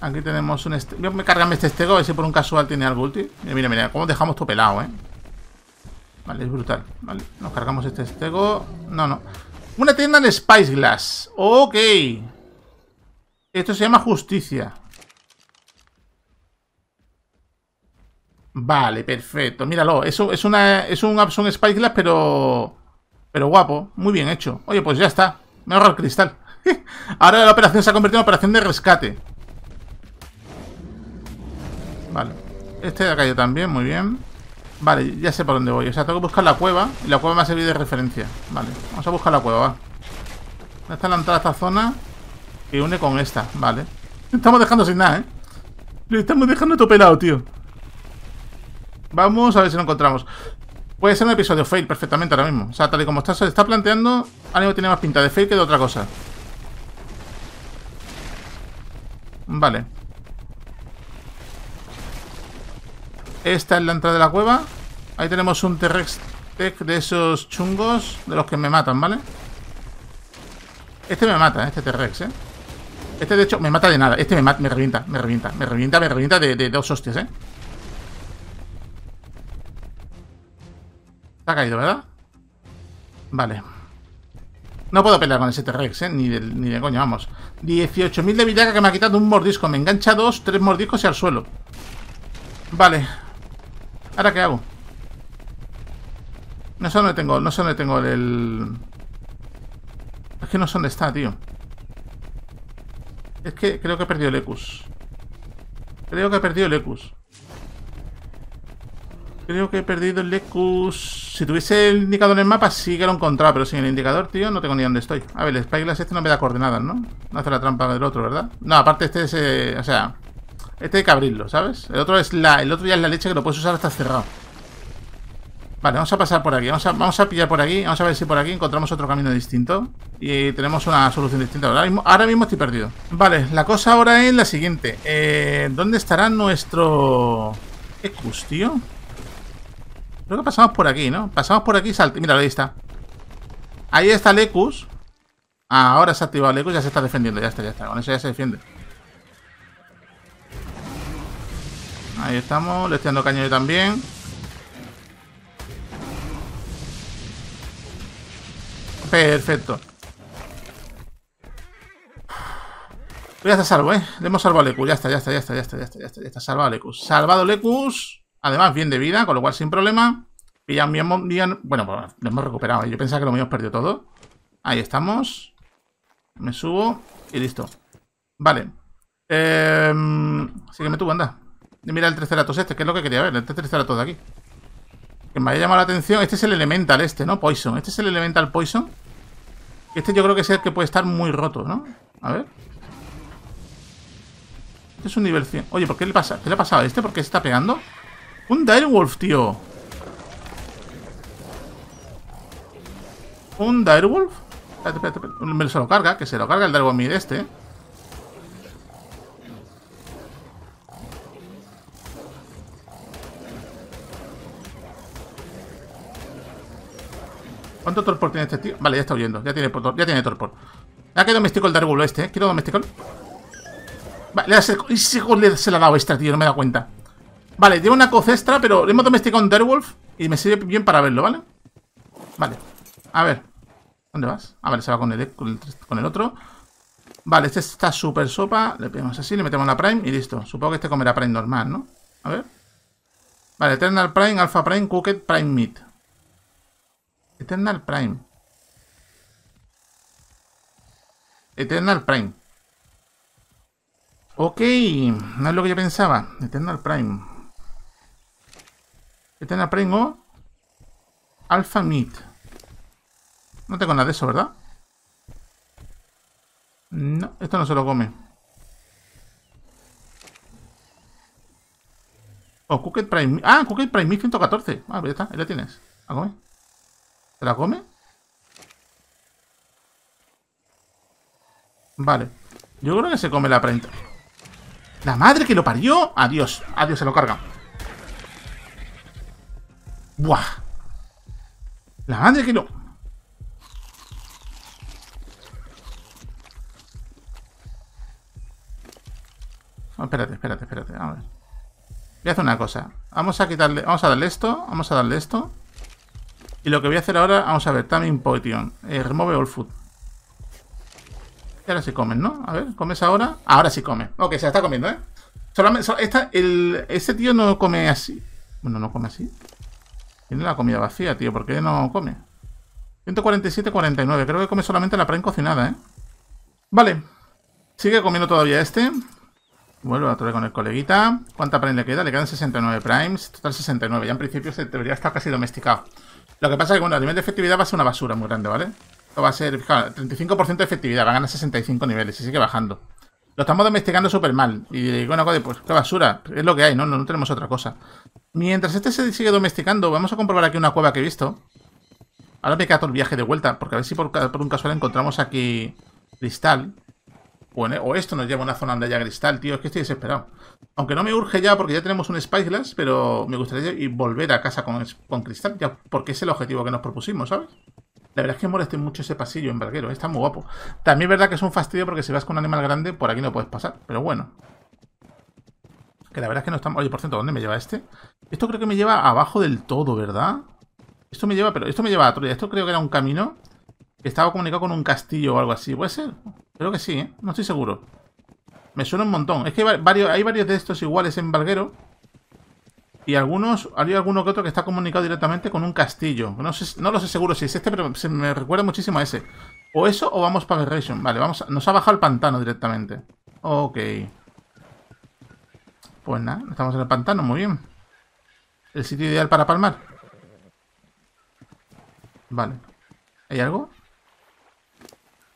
Aquí tenemos un... Este... Voy a cargarme este estego, a ver si por un casual tiene algo ulti. Mira, mira, mira, cómo dejamos tu pelado, ¿eh? Vale, es brutal. Vale, nos cargamos este estego. No, no. Una tienda en Spice Glass. Ok. Esto se llama justicia. Vale, perfecto. Míralo. Eso es una. Es un Abson Spyglass, pero. Pero guapo. Muy bien hecho. Oye, pues ya está. Me ahorro el cristal. <laughs> Ahora la operación se ha convertido en operación de rescate. Vale. Este ha caído también, muy bien. Vale, ya sé por dónde voy. O sea, tengo que buscar la cueva. Y la cueva me ha servido de referencia. Vale, vamos a buscar la cueva, va. ¿Dónde está la entrada esta zona? que une con esta, vale. estamos dejando sin nada, ¿eh? Lo estamos dejando todo tío. Vamos a ver si lo encontramos. Puede ser un episodio fail perfectamente ahora mismo. O sea, tal y como está, se está planteando, Ánimo tiene más pinta de fail que de otra cosa. Vale. Esta es la entrada de la cueva. Ahí tenemos un T-Rex tech de esos chungos, de los que me matan, ¿vale? Este me mata, este T-Rex, ¿eh? Este, de hecho, me mata de nada. Este me, me revienta, me revienta, me revienta, me revienta de, dos hostias, ¿eh? ha caído, ¿verdad? Vale. No puedo pelear con ese T-Rex, ¿eh? Ni de, ni coño, vamos. 18.000 de vida que me ha quitado un mordisco. Me engancha dos, tres mordiscos y al suelo. Vale. ¿Ahora qué hago? No sé dónde tengo, no sé dónde tengo el... Es que no sé dónde está, tío. Es que creo que he perdido el ECUS. Creo que he perdido el ECUS. Creo que he perdido el Lecus. Si tuviese el indicador en el mapa, sí que lo encontraba, pero sin el indicador, tío, no tengo ni dónde estoy. A ver, el Spyglass este no me da coordenadas, ¿no? No hace la trampa del otro, ¿verdad? No, aparte este es. Eh, o sea. Este hay que abrirlo, ¿sabes? El otro es la. El otro ya es la leche que lo puedes usar hasta cerrado. Vale, vamos a pasar por aquí. Vamos a, vamos a pillar por aquí. Vamos a ver si por aquí encontramos otro camino distinto. Y tenemos una solución distinta. Ahora mismo, estoy perdido. Vale, la cosa ahora es la siguiente. Eh, ¿Dónde estará nuestro... Ecus, tío? Creo que pasamos por aquí, ¿no? Pasamos por aquí y salte. Mira, ahí está. Ahí está el Ecus. Ah, ahora se ha activado el Ecus. Ya se está defendiendo. Ya está, ya está. Con eso ya se defiende. Ahí estamos. Le estoy dando cañón yo también. Perfecto. Ya está salvo, ¿eh? Le hemos salvado a Lecus. Ya está, ya está, ya está, ya está, ya está, ya está, ya está salvado a Lecus. Salvado Lecus. Además, bien de vida, con lo cual sin problema. Y bien bueno, pues lo hemos recuperado. ¿eh? Yo pensaba que lo habíamos perdido todo. Ahí estamos. Me subo y listo. Vale. Eh, em, sígueme tú, anda. mira el terceratos este, que es lo que quería ver. El tercer atos de aquí. Que me haya llamado la atención. Este es el elemental este, ¿no? Poison. Este es el elemental poison. Este yo creo que es el que puede estar muy roto, ¿no? A ver. Este es un nivel 100. Oye, ¿por qué le pasa? ¿Qué le ha pasado a este? ¿Por qué se está pegando? Un Direwolf, tío. ¿Un Direwolf? Espérate, espérate, espérate. se lo carga, que se lo carga el Direwolf Mid este. ¿Cuánto torpor tiene este tío? Vale, ya está huyendo. Ya tiene, ya tiene torpor. Ya que domestico el Dargulo este, ¿eh? Quiero domesticar. Vale, ¿y si se la ha dado esta, tío? No me he dado cuenta. Vale, tiene una extra, pero hemos domesticado un Darewolf. y me sirve bien para verlo, ¿vale? Vale. A ver. ¿Dónde vas? Ah, vale, se va con el, con el, otro. Vale, este está súper sopa. Le pegamos así, le metemos la Prime y listo. Supongo que este comerá Prime normal, ¿no? A ver. Vale, Eternal Prime, Alpha Prime, Cooked, Prime Meat. Eternal Prime. Eternal Prime. Ok, no es lo que yo pensaba. Eternal Prime. Eternal Prime o Alpha Meat. No tengo nada de eso, ¿verdad? No, esto no se lo come. oh, Cooked Prime. Ah, Cooked Prime 114 Ah, pues ya está, ahí la tienes. A ah, comer. ¿Se la come? Vale. Yo creo que se come la prenda. ¡La madre que lo parió! ¡Adiós! ¡Adiós! Se lo carga. ¡Buah! ¡La madre que lo... Oh, espérate, espérate, espérate. A ver. Voy a hacer una cosa. Vamos a quitarle... Vamos a darle esto. Vamos a darle esto. Y lo que voy a hacer ahora, vamos a ver, también Potion. Eh, remove all food. Y ahora sí comen, ¿no? A ver, ¿comes ahora? Ahora sí come. Ok, se está comiendo, ¿eh? Solamente, el, este tío no come así. Bueno, no come así. Tiene la comida vacía, tío. ¿Por qué no come? 147, 49. Creo que come solamente la prime cocinada, ¿eh? Vale. Sigue comiendo todavía este. Vuelvo a traer con el coleguita. ¿Cuánta prime le queda? Le quedan 69 primes. Total 69. Ya en principio se debería estar casi domesticado. Lo que pasa es que, bueno, a nivel de efectividad va a ser una basura muy grande, ¿vale? Esto va a ser, Fijaos, 35% de efectividad, va a ganar 65 niveles y sigue bajando. Lo estamos domesticando súper mal. Y digo, bueno, pues qué basura, es lo que hay, ¿no? ¿no? tenemos otra cosa. Mientras este se sigue domesticando, vamos a comprobar aquí una cueva que he visto. Ahora me queda todo el viaje de vuelta, porque a ver si por un casual encontramos aquí cristal. O, esto nos lleva a una zona donde cristal, tío. Es que estoy desesperado. Aunque no me urge ya porque ya tenemos un Spyglass, pero me gustaría volver a casa con, cristal, ya porque es el objetivo que nos propusimos, ¿sabes? La verdad es que moleste mucho ese pasillo en embarguero, ¿eh? está muy guapo. También es verdad que es un fastidio porque si vas con un animal grande, por aquí no puedes pasar, pero bueno. Que la verdad es que no estamos... Oye, por cierto, ¿dónde me lleva este? Esto creo que me lleva abajo del todo, ¿verdad? Esto me lleva, pero esto me lleva a Troya. Esto creo que era un camino que estaba comunicado con un castillo o algo así. ¿Puede ser? Creo que sí, ¿eh? No estoy seguro. Me suena un montón. Es que hay varios, de estos iguales en Valguero. Y algunos, hay alguno que otro que está comunicado directamente con un castillo. No, lo sé seguro si es este, pero me recuerda muchísimo a ese. O eso o vamos para Ration. Vale, vamos nos ha bajado el pantano directamente. Ok. Pues nada, estamos en el pantano, muy bien. El sitio ideal para palmar. Vale. ¿Hay algo?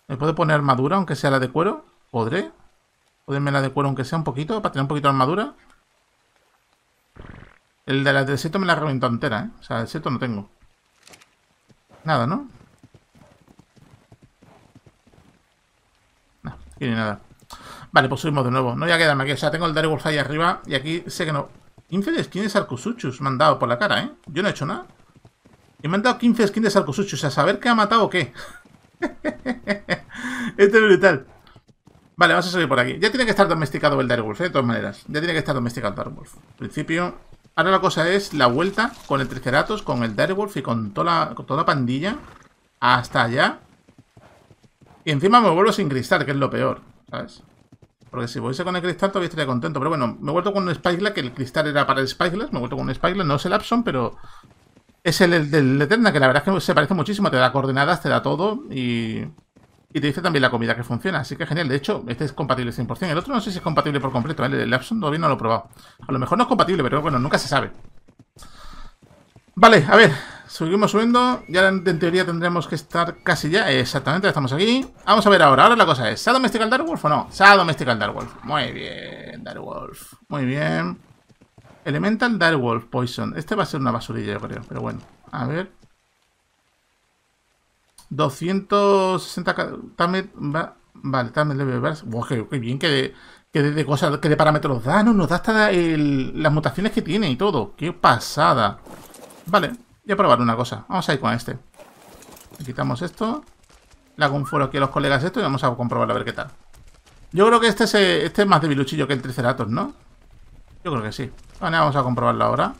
¿Me puedo poner armadura, aunque sea la de cuero? ¿Podré? ¿Poderme la de cuero, aunque sea un poquito, para tener un poquito de armadura? El de la del seto me la reventó entera, ¿eh? O sea, el seto no tengo. Nada, ¿no? No, aquí ni nada. Vale, pues subimos de nuevo. No voy a quedarme aquí. O sea, tengo el Darewolf ahí arriba y aquí sé que no... 15 skins de Arcosuchus me han dado por la cara, ¿eh? Yo no he hecho nada. Y me han dado 15 skins de Arcosuchus. O sea, saber qué ha matado o qué. <laughs> Esto es brutal. Vale, vamos a salir por aquí. Ya tiene que estar domesticado el Darwolf, ¿eh? de todas maneras. Ya tiene que estar domesticado el Darwolf. principio, ahora la cosa es la vuelta con el Triceratops, con el Darwolf y con toda, la, pandilla hasta allá. Y encima me vuelvo sin cristal, que es lo peor, ¿sabes? Porque si volviese con el cristal todavía estaría contento. Pero bueno, me he vuelto con un Spyglass, que el cristal era para el Spyglass. Me he vuelto con un Spyglass, no es el Abson, pero es el, del Eterna, que la verdad es que se parece muchísimo. Te da coordenadas, te da todo y, y te dice también la comida que funciona. Así que genial. De hecho, este es compatible 100%. El otro no sé si es compatible por completo. ¿eh? El Epson todavía no lo he probado. A lo mejor no es compatible, pero bueno, nunca se sabe. Vale, a ver. Seguimos subiendo. Ya en teoría tendremos que estar casi ya. Exactamente, estamos aquí. Vamos a ver ahora. Ahora la cosa es: ¿Se ha domesticado o no? Se ha Muy bien, Dark Muy bien. Elemental Direwolf Poison. Este va a ser una basurilla, yo creo. Pero bueno, a ver. 260 vale, tamet level Wow, qué, bien que de, que de, cosas, que de parámetros da, no, nos da hasta las mutaciones que tiene y todo. Qué pasada. Vale, voy a probar una cosa. Vamos a ir con este. quitamos esto. Le hago un foro aquí a los colegas esto y vamos a comprobarlo a ver qué tal. Yo creo que este es, este es más debiluchillo que el Triceratops, ¿no? Yo creo que sí. Ah, vamos a comprobarlo ahora.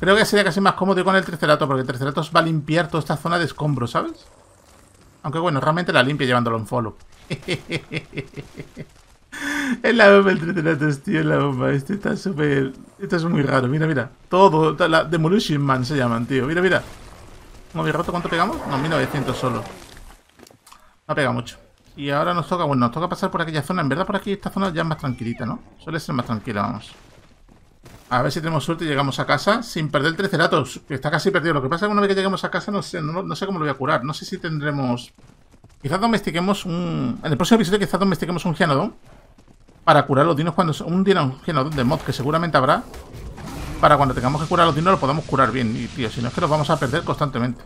Creo que sería casi más cómodo con el Triceratops, porque el Triceratops va a limpiar toda esta zona de escombros, ¿sabes? Aunque bueno, realmente la limpia llevándolo en follow. <laughs> es la bomba el Triceratops, tío, es la bomba. Este está súper... Esto es muy raro, mira, mira. Todo, la Demolition Man se llaman, tío. Mira, mira. ¿No he roto cuánto pegamos? No, 1900 solo. No pega mucho. Y ahora nos toca, bueno, nos toca pasar por aquella zona. En verdad por aquí esta zona ya es más tranquilita, ¿no? Suele ser más tranquila, vamos. A ver si tenemos suerte y llegamos a casa sin perder el Triceratops, está casi perdido. Lo que pasa es que una vez que lleguemos a casa no sé, cómo lo voy a curar. No sé si tendremos... Quizás domestiquemos un... En el próximo episodio quizás domestiquemos un Gianodon para curar los dinos cuando... Un, dino, de mod que seguramente habrá para cuando tengamos que curar los dinos lo podamos curar bien. Y tío, si no es que los vamos a perder constantemente.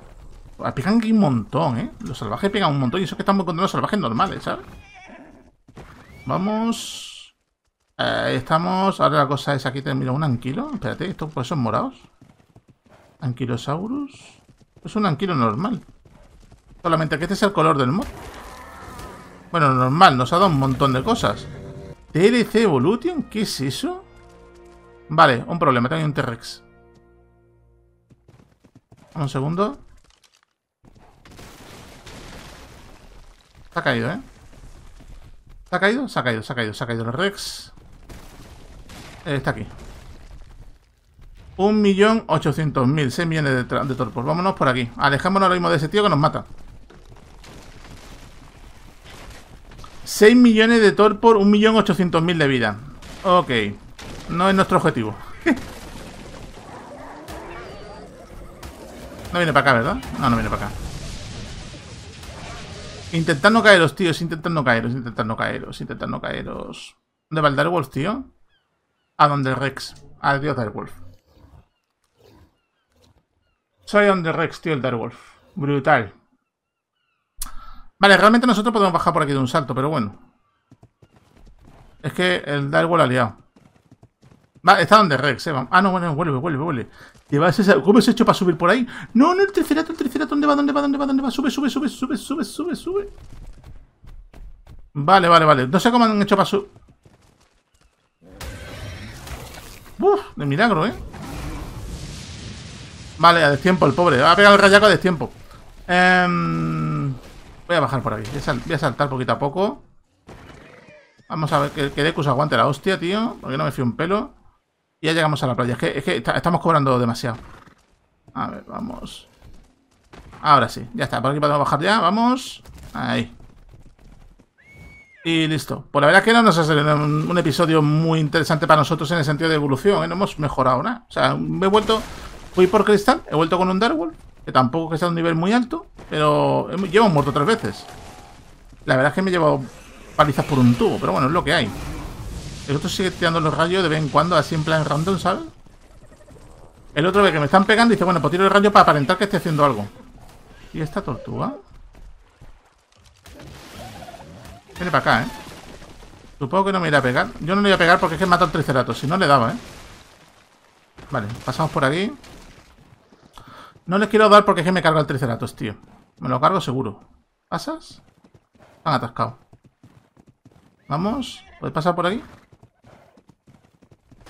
Ah, aquí un montón, ¿eh? Los salvajes pegan un montón y eso es que estamos encontrando los salvajes normales, ¿sabes? Vamos... Ahí eh, estamos... Ahora la cosa es aquí termina un anquilo. Espérate, Estos pues son morados? Anquilosaurus. Es un anquilo normal. Solamente que este es el color del mod. Bueno, normal, nos ha dado un montón de cosas. ¿TLC Evolution? ¿Qué es eso? Vale, un problema, tengo un T-Rex. Un segundo. Se ha caído, ¿eh? Se ha caído, se ha caído, se ha caído, se ha caído el Rex. Está aquí. 1.800.000, 6 millones de, torpor. Vámonos por aquí. Alejémonos ahora mismo de ese tío que nos mata. 6 millones de torpor, 1.800.000 de vida. Ok. No es nuestro objetivo. <laughs> no viene para acá, ¿verdad? No, no viene para acá. Intentad no caeros, tíos. Intentad no caeros, intentar no caeros, intentad no caeros. ¿Dónde va Wolf, tío? a donde Rex. Adiós, dios Darwolf. Soy donde Rex, tío, el Darwolf. Brutal. Vale, realmente nosotros podemos bajar por aquí de un salto, pero bueno. Es que el Darwolf ha liado. Va, está donde Rex, eh. Ah, no, bueno, vuelve, vuelve, vuelve. ¿Cómo se ¿Cómo hecho para subir por ahí? No, no, el tricerato, el tricerato, ¿dónde va? ¿Dónde va? ¿Dónde va? ¿Dónde va? Sube, sube, sube, sube, sube, sube, sube. Vale, vale, vale. No sé cómo han hecho para subir. Uf, de milagro, ¿eh? Vale, a destiempo el pobre. Ha pegado el rayaco a destiempo. Em, voy a bajar por aquí. Voy a, saltar poquito a poco. Vamos a ver que, que Deku se aguante la hostia, tío. Porque no me fío un pelo. Y ya llegamos a la playa. Es que, estamos cobrando demasiado. A ver, vamos. Ahora sí, ya está. Por aquí podemos bajar ya. Vamos. Ahí. Y listo. Pues la verdad es que no nos ha salido un, episodio muy interesante para nosotros en el sentido de evolución. ¿eh? No hemos mejorado nada. O sea, me he vuelto. Fui por cristal, he vuelto con un Darwolf, que tampoco que sea un nivel muy alto, pero llevo muerto tres veces. La verdad es que me he llevado palizas por un tubo, pero bueno, es lo que hay. El otro sigue tirando los rayos de vez en cuando, así en plan random, ¿sabes? El otro ve que me están pegando y dice, bueno, pues tiro el rayo para aparentar que esté haciendo algo. ¿Y esta tortuga? Viene para acá, ¿eh? Supongo que no me irá a pegar. Yo no le voy a pegar porque es que mata al triceratops Si no, le daba, ¿eh? Vale, pasamos por aquí. No les quiero dar porque es que me carga el triceratops tío. Me lo cargo seguro. ¿Pasas? han atascado Vamos. ¿Puedes pasar por aquí?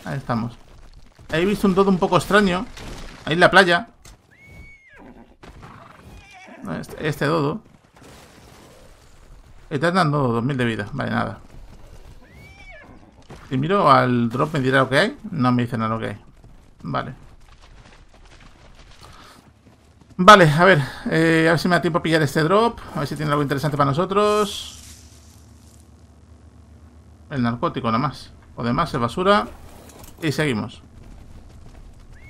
Ahí estamos. He visto un dodo un poco extraño. Ahí en la playa. Este, este dodo. Están dando 2000 de vida, vale, nada. Si miro al drop, ¿me dirá lo que hay? No me dice nada lo que hay. Vale. Vale, a ver. Eh, a ver si me da tiempo a pillar este drop. A ver si tiene algo interesante para nosotros. El narcótico, nada más. O demás es basura. Y seguimos.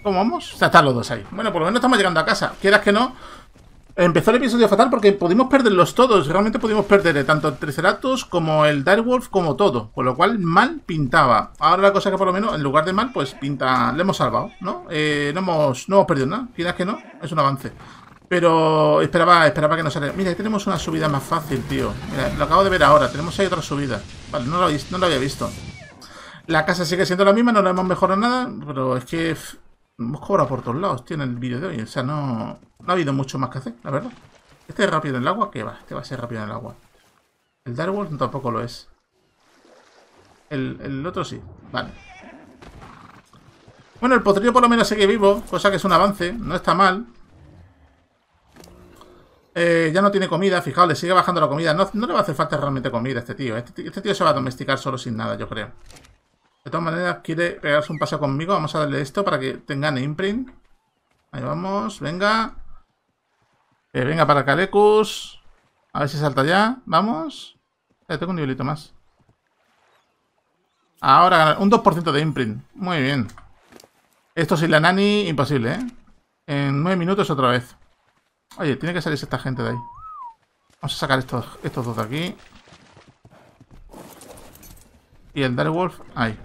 ¿Cómo vamos? O sea, están los dos ahí. Bueno, por lo menos estamos llegando a casa. Quieras que no, Empezó el episodio fatal porque pudimos perderlos todos. Realmente pudimos perder tanto el Triceratops como el Direwolf como todo. Con lo cual mal pintaba. Ahora la cosa es que por lo menos en lugar de mal, pues pinta... Le hemos salvado, ¿no? Eh, no, hemos, no hemos perdido nada. Quizás que no. Es un avance. Pero esperaba, esperaba que no saliera. Mira, ahí tenemos una subida más fácil, tío. lo acabo de ver ahora. Tenemos ahí otra subida. Vale, no no lo había visto. La casa sigue siendo la misma, no la hemos mejorado nada. Pero es que Hemos cobrado por todos lados, tiene el vídeo de hoy. O sea, no, no ha habido mucho más que hacer, la verdad. Este es rápido en el agua, que va, este va a ser rápido en el agua. El Darwin tampoco lo es. El, otro sí, vale. Bueno, el potrillo por lo menos sigue vivo, cosa que es un avance, no está mal. Eh, ya no tiene comida, fijaos, le sigue bajando la comida. No, le va a hacer falta realmente comida a este tío. este, este tío se va a domesticar solo sin nada, yo creo. De todas maneras, quiere pegarse un paseo conmigo. Vamos a darle esto para que tengan imprint. Ahí vamos, venga. Eh, venga para Calecus. A ver si salta ya. Vamos. Eh, tengo un nivelito más. Ahora un 2% de imprint. Muy bien. Esto sin la nani, imposible, ¿eh? En 9 minutos otra vez. Oye, tiene que salirse esta gente de ahí. Vamos a sacar estos, estos dos de aquí. Y el Dark ahí.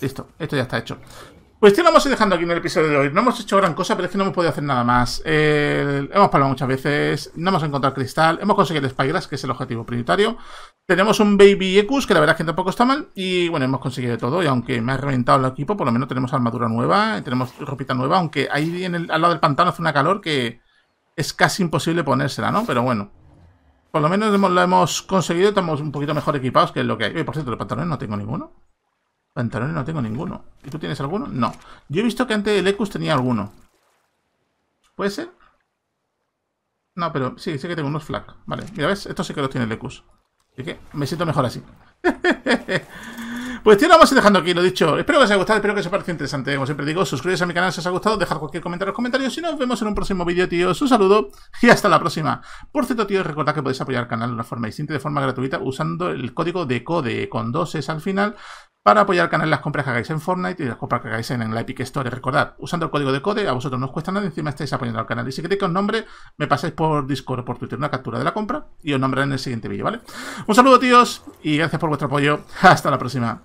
Listo, esto ya está hecho. Pues ya lo vamos a ir dejando aquí en el episodio de hoy. No hemos hecho gran cosa, pero es que no hemos podido hacer nada más. hemos palmado muchas veces, no hemos encontrado cristal, hemos conseguido el Spyglass, que es el objetivo prioritario. Tenemos un Baby Ekus, que la verdad es que tampoco está mal. Y bueno, hemos conseguido todo. Y aunque me ha reventado el equipo, por lo menos tenemos armadura nueva, tenemos ropita nueva. Aunque ahí al lado del pantano hace una calor que es casi imposible ponérsela, ¿no? Pero bueno. Por lo menos lo hemos conseguido, estamos un poquito mejor equipados que lo que hay. por cierto, los pantalones no tengo ninguno. Pantalones no tengo ninguno. ¿Y tú tienes alguno? No. Yo he visto que antes el Ecus tenía alguno. ¿Puede ser? No, pero sí, sí que tengo unos flak. Vale, mira, ¿ves? Esto sí que los tiene el Ecus. Así que me siento mejor así. <laughs> Pues tío, lo vamos a ir dejando aquí, lo dicho. Espero que os haya gustado, espero que os haya parecido interesante. Como siempre digo, suscribiros a mi canal si os ha gustado, dejad cualquier comentario en los comentarios y nos vemos en un próximo vídeo, tío Un saludo y hasta la próxima. Por cierto, tío recordad que podéis apoyar el canal de una forma distinta, de forma gratuita, usando el código de CODE con dos es al final para apoyar al canal las compras que hagáis en Fortnite y las compras que hagáis en, la Epic Store. Recordad, usando el código de CODE, a vosotros no os cuesta nada, encima estáis apoyando al canal. Y si queréis que os nombre, me pasáis por Discord o por Twitter una captura de la compra y os nombraré en el siguiente vídeo, ¿vale? Un saludo, tíos, y gracias por vuestro apoyo. <laughs> Hasta la próxima.